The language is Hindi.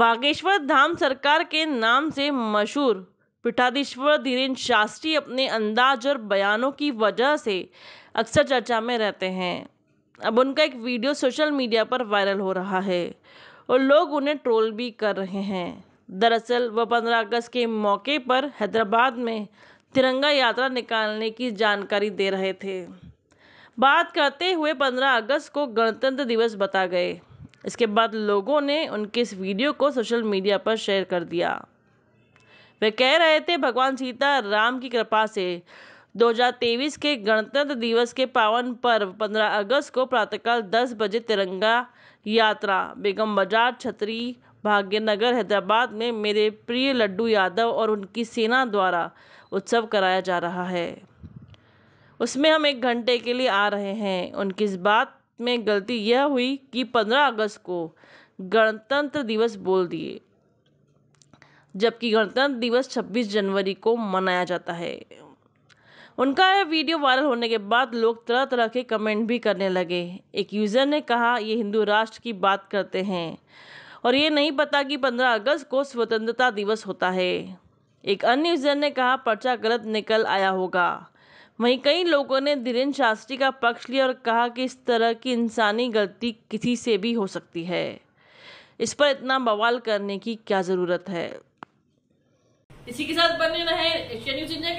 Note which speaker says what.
Speaker 1: बागेश्वर धाम सरकार के नाम से मशहूर पीठाधीश्वर धीरेन्द्र शास्त्री अपने अंदाज और बयानों की वजह से अक्सर चर्चा में रहते हैं अब उनका एक वीडियो सोशल मीडिया पर वायरल हो रहा है और लोग उन्हें ट्रोल भी कर रहे हैं दरअसल वह 15 अगस्त के मौके पर हैदराबाद में तिरंगा यात्रा निकालने की जानकारी दे रहे थे बात करते हुए 15 अगस्त को गणतंत्र दिवस बता गए इसके बाद लोगों ने उनके इस वीडियो को सोशल मीडिया पर शेयर कर दिया वे कह रहे थे भगवान सीता राम की कृपा से 2023 के गणतंत्र दिवस के पावन पर्व 15 अगस्त को प्रातःकाल 10 बजे तिरंगा यात्रा बेगम बाजार छतरी भाग्यनगर हैदराबाद में मेरे प्रिय लड्डू यादव और उनकी सेना द्वारा उत्सव कराया जा रहा है उसमें हम एक घंटे के लिए आ रहे हैं उनकी इस बात में गलती यह हुई कि पंद्रह अगस्त को गणतंत्र दिवस बोल दिए जबकि गणतंत्र दिवस छब्बीस जनवरी को मनाया जाता है उनका यह वीडियो वायरल होने के बाद लोग तरह तरह के कमेंट भी करने लगे एक यूज़र ने कहा ये हिंदू राष्ट्र की बात करते हैं और ये नहीं पता कि 15 अगस्त को स्वतंत्रता दिवस होता है एक अन्य यूज़र ने कहा पर्चा गलत निकल आया होगा वहीं कई लोगों ने धीरेन्द्र शास्त्री का पक्ष लिया और कहा कि इस तरह की इंसानी गलती किसी से भी हो सकती है इस पर इतना बवाल करने की क्या ज़रूरत है इसी के साथ बने रहे